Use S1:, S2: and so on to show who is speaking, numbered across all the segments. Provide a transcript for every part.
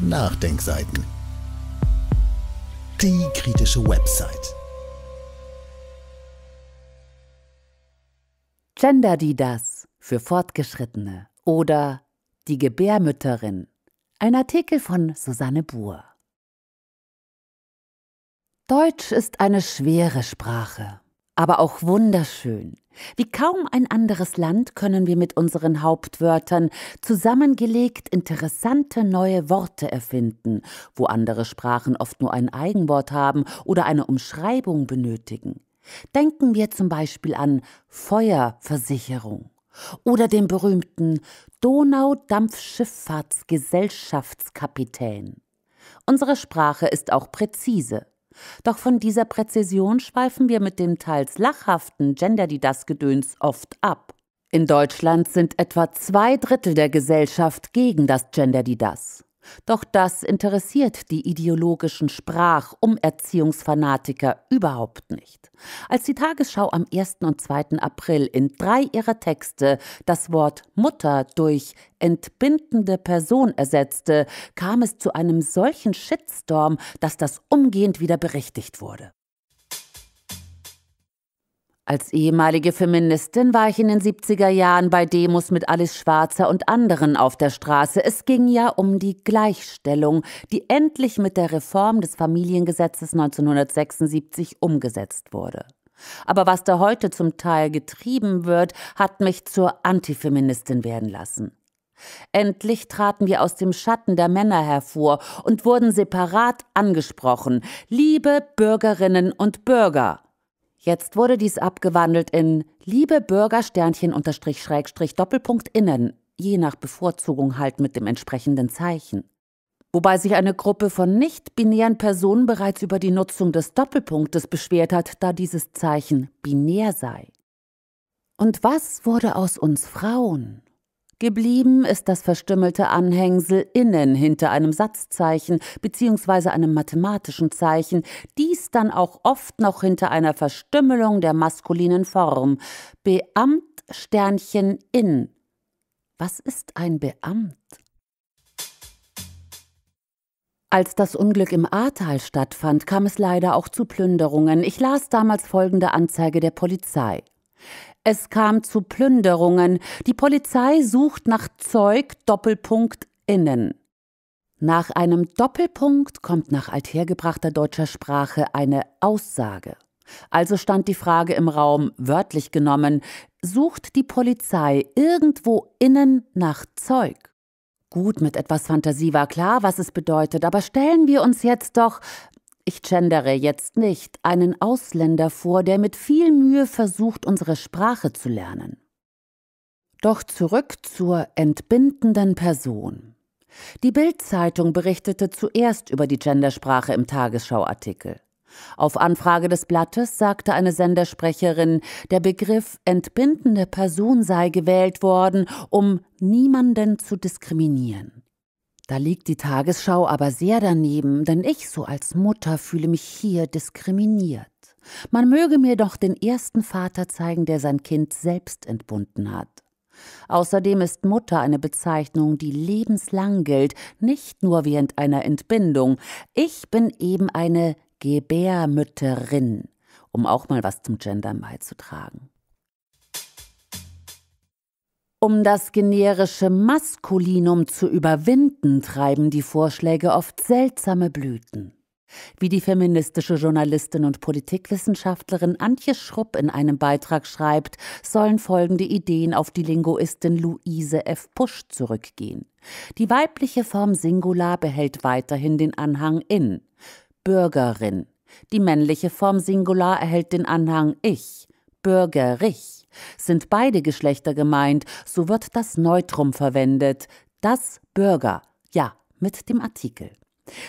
S1: Nachdenkseiten. Die kritische Website. Gender die das für Fortgeschrittene oder Die Gebärmütterin. Ein Artikel von Susanne Buhr. Deutsch ist eine schwere Sprache, aber auch wunderschön. Wie kaum ein anderes Land können wir mit unseren Hauptwörtern zusammengelegt interessante neue Worte erfinden, wo andere Sprachen oft nur ein Eigenwort haben oder eine Umschreibung benötigen. Denken wir zum Beispiel an Feuerversicherung oder den berühmten Donaudampfschifffahrtsgesellschaftskapitän. Unsere Sprache ist auch präzise. Doch von dieser Präzision schweifen wir mit dem teils lachhaften Gender-Didas-Gedöns oft ab. In Deutschland sind etwa zwei Drittel der Gesellschaft gegen das Gender-Didas. Doch das interessiert die ideologischen Sprach- um Erziehungsfanatiker überhaupt nicht. Als die Tagesschau am 1. und 2. April in drei ihrer Texte das Wort Mutter durch entbindende Person ersetzte, kam es zu einem solchen Shitstorm, dass das umgehend wieder berichtigt wurde. Als ehemalige Feministin war ich in den 70er Jahren bei Demos mit Alice Schwarzer und anderen auf der Straße. Es ging ja um die Gleichstellung, die endlich mit der Reform des Familiengesetzes 1976 umgesetzt wurde. Aber was da heute zum Teil getrieben wird, hat mich zur Antifeministin werden lassen. Endlich traten wir aus dem Schatten der Männer hervor und wurden separat angesprochen, liebe Bürgerinnen und Bürger. Jetzt wurde dies abgewandelt in liebe Bürger Sternchen unterstrich Schrägstrich Doppelpunkt innen, je nach Bevorzugung halt mit dem entsprechenden Zeichen. Wobei sich eine Gruppe von nicht-binären Personen bereits über die Nutzung des Doppelpunktes beschwert hat, da dieses Zeichen binär sei. Und was wurde aus uns Frauen? Geblieben ist das verstümmelte Anhängsel innen hinter einem Satzzeichen bzw. einem mathematischen Zeichen, dies dann auch oft noch hinter einer Verstümmelung der maskulinen Form. Beamt Sternchen in. Was ist ein Beamt? Als das Unglück im Ahrtal stattfand, kam es leider auch zu Plünderungen. Ich las damals folgende Anzeige der Polizei. Es kam zu Plünderungen. Die Polizei sucht nach Zeug Doppelpunkt innen. Nach einem Doppelpunkt kommt nach althergebrachter deutscher Sprache eine Aussage. Also stand die Frage im Raum, wörtlich genommen, sucht die Polizei irgendwo innen nach Zeug? Gut, mit etwas Fantasie war klar, was es bedeutet, aber stellen wir uns jetzt doch, ich gendere jetzt nicht, einen Ausländer vor, der mit viel Mühe versucht, unsere Sprache zu lernen. Doch zurück zur entbindenden Person. Die Bild-Zeitung berichtete zuerst über die Gendersprache im Tagesschauartikel. Auf Anfrage des Blattes sagte eine Sendersprecherin, der Begriff entbindende Person sei gewählt worden, um niemanden zu diskriminieren. Da liegt die Tagesschau aber sehr daneben, denn ich so als Mutter fühle mich hier diskriminiert. Man möge mir doch den ersten Vater zeigen, der sein Kind selbst entbunden hat. Außerdem ist Mutter eine Bezeichnung, die lebenslang gilt, nicht nur während einer Entbindung. Ich bin eben eine Gebärmütterin, um auch mal was zum Gendern beizutragen. Um das generische Maskulinum zu überwinden, treiben die Vorschläge oft seltsame Blüten. Wie die feministische Journalistin und Politikwissenschaftlerin Antje Schrupp in einem Beitrag schreibt, sollen folgende Ideen auf die Linguistin Luise F. Pusch zurückgehen. Die weibliche Form Singular behält weiterhin den Anhang in Bürgerin. Die männliche Form Singular erhält den Anhang ich Bürgerich. Sind beide Geschlechter gemeint, so wird das Neutrum verwendet, das Bürger, ja, mit dem Artikel.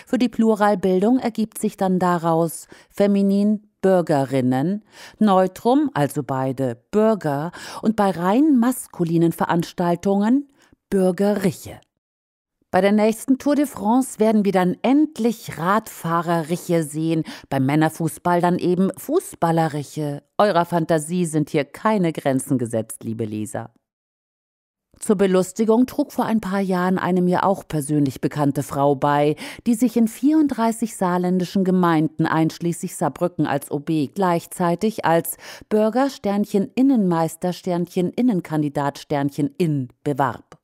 S1: Für die Pluralbildung ergibt sich dann daraus feminin Bürgerinnen, Neutrum, also beide Bürger, und bei rein maskulinen Veranstaltungen Bürgerliche. Bei der nächsten Tour de France werden wir dann endlich Radfahreriche sehen, beim Männerfußball dann eben Fußballeriche. Eurer Fantasie sind hier keine Grenzen gesetzt, liebe Leser. Zur Belustigung trug vor ein paar Jahren eine mir auch persönlich bekannte Frau bei, die sich in 34 saarländischen Gemeinden einschließlich Saarbrücken als OB gleichzeitig als Bürgersternchen Innenmeistersternchen Innenkandidatsternchen in bewarb.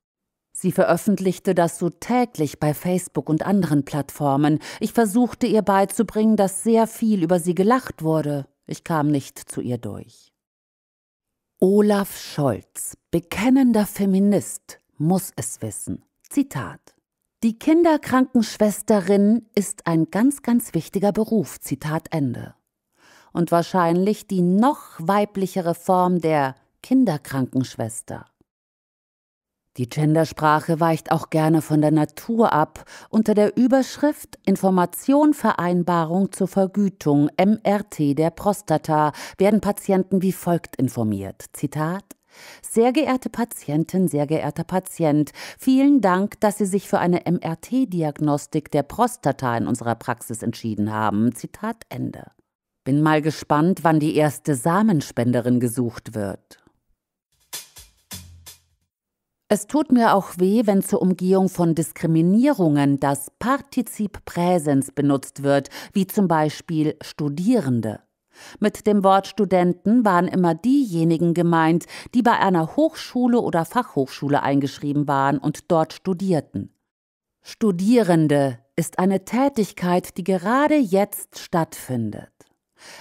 S1: Sie veröffentlichte das so täglich bei Facebook und anderen Plattformen. Ich versuchte ihr beizubringen, dass sehr viel über sie gelacht wurde. Ich kam nicht zu ihr durch. Olaf Scholz, bekennender Feminist, muss es wissen. Zitat. Die Kinderkrankenschwesterin ist ein ganz, ganz wichtiger Beruf. Zitat Ende. Und wahrscheinlich die noch weiblichere Form der Kinderkrankenschwester. Die Gendersprache weicht auch gerne von der Natur ab. Unter der Überschrift Information Vereinbarung zur Vergütung MRT der Prostata werden Patienten wie folgt informiert. Zitat sehr geehrte Patientin, sehr geehrter Patient, vielen Dank, dass Sie sich für eine MRT-Diagnostik der Prostata in unserer Praxis entschieden haben. Zitat Ende. Bin mal gespannt, wann die erste Samenspenderin gesucht wird. Es tut mir auch weh, wenn zur Umgehung von Diskriminierungen das Partizip Präsens benutzt wird, wie zum Beispiel Studierende. Mit dem Wort Studenten waren immer diejenigen gemeint, die bei einer Hochschule oder Fachhochschule eingeschrieben waren und dort studierten. Studierende ist eine Tätigkeit, die gerade jetzt stattfindet.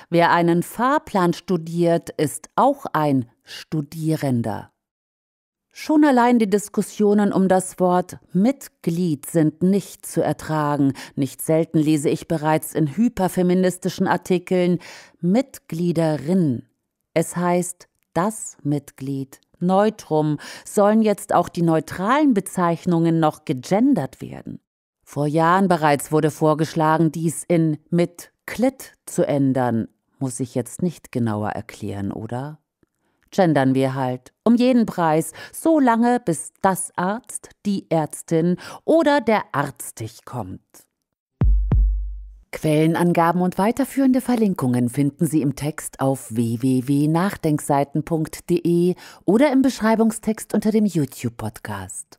S1: Wer einen Fahrplan studiert, ist auch ein Studierender. Schon allein die Diskussionen um das Wort Mitglied sind nicht zu ertragen. Nicht selten lese ich bereits in hyperfeministischen Artikeln Mitgliederin. Es heißt das Mitglied. Neutrum sollen jetzt auch die neutralen Bezeichnungen noch gegendert werden. Vor Jahren bereits wurde vorgeschlagen, dies in Mitklit zu ändern. Muss ich jetzt nicht genauer erklären, oder? gendern wir halt. Um jeden Preis. So lange, bis das Arzt, die Ärztin oder der Arzt dich kommt. Quellenangaben und weiterführende Verlinkungen finden Sie im Text auf www.nachdenkseiten.de oder im Beschreibungstext unter dem YouTube-Podcast.